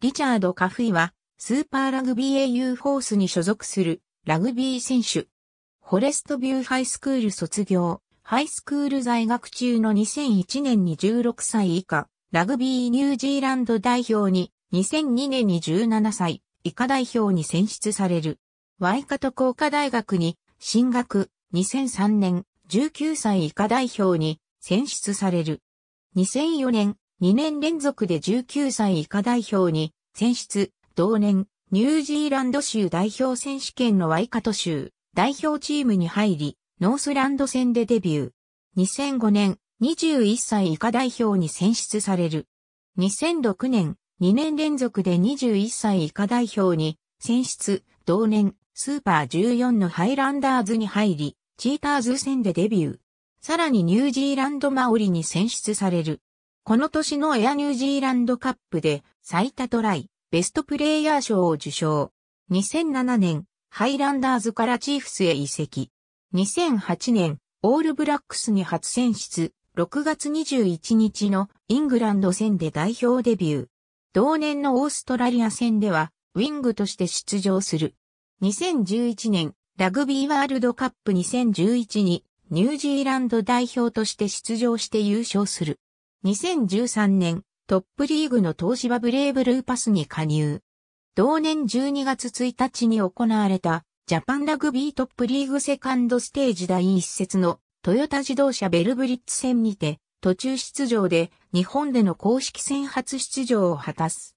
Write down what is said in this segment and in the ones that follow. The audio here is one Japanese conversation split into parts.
リチャード・カフイは、スーパーラグビー AU フォースに所属するラグビー選手。フォレストビューハイスクール卒業、ハイスクール在学中の2001年に16歳以下、ラグビーニュージーランド代表に、2002年に17歳以下代表に選出される。ワイカト工科大学に進学、2003年19歳以下代表に選出される。2004年、2年連続で19歳以下代表に選出、同年、ニュージーランド州代表選手権のワイカト州、代表チームに入り、ノースランド戦でデビュー。2005年、21歳以下代表に選出される。2006年、2年連続で21歳以下代表に選出、同年、スーパー14のハイランダーズに入り、チーターズ戦でデビュー。さらにニュージーランドマオリに選出される。この年のエアニュージーランドカップで最多トライ、ベストプレイヤー賞を受賞。2007年、ハイランダーズからチーフスへ移籍。2008年、オールブラックスに初選出、6月21日のイングランド戦で代表デビュー。同年のオーストラリア戦では、ウィングとして出場する。2011年、ラグビーワールドカップ2011に、ニュージーランド代表として出場して優勝する。2013年、トップリーグの東芝ブレイブルーパスに加入。同年12月1日に行われた、ジャパンラグビートップリーグセカンドステージ第一節の、トヨタ自動車ベルブリッツ戦にて、途中出場で、日本での公式戦初出場を果たす。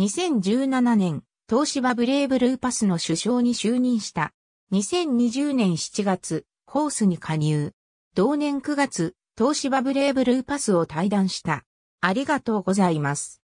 2017年、東芝ブレイブルーパスの首相に就任した。2020年7月、ホースに加入。同年9月、東芝ブレイブルーパスを退団した。ありがとうございます。